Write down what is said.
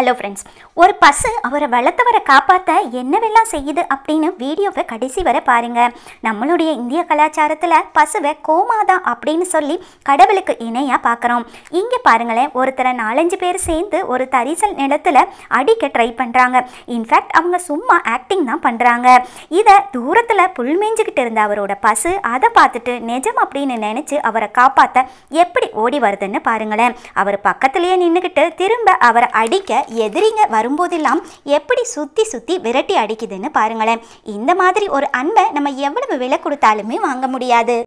hello friends ஒரு பசு அவரை வளர்த்தவரை காப்பாற்ற என்னவெல்லாம் செய்யுது அப்படின்னு வீடியோவை கடைசி வரை பாருங்கள் நம்மளுடைய இந்திய கலாச்சாரத்தில் பசுவை கோமாதா அப்படின்னு சொல்லி கடவுளுக்கு இணையாக பார்க்குறோம் இங்கே பாருங்களேன் ஒருத்தரை நாலஞ்சு பேர் சேர்ந்து ஒரு தரிசல் நிலத்தில் அடிக்க ட்ரை பண்ணுறாங்க இன்ஃபேக்ட் அவங்க சும்மா ஆக்டிங் தான் பண்ணுறாங்க இதை தூரத்தில் புல் இருந்த அவரோட பசு அதை பார்த்துட்டு நிஜம் அப்படின்னு நினச்சி அவரை காப்பாற்ற எப்படி ஓடி வருதுன்னு பாருங்களேன் அவர் பக்கத்துலேயே நின்றுக்கிட்டு திரும்ப அவரை அடிக்க எதிரிங்க வரும்போதெல்லாம் எப்படி சுற்றி சுற்றி விரட்டி அடிக்குதுன்னு பாருங்களேன் இந்த மாதிரி ஒரு அன்பை நம்ம எவ்வளவு விலை கொடுத்தாலுமே வாங்க முடியாது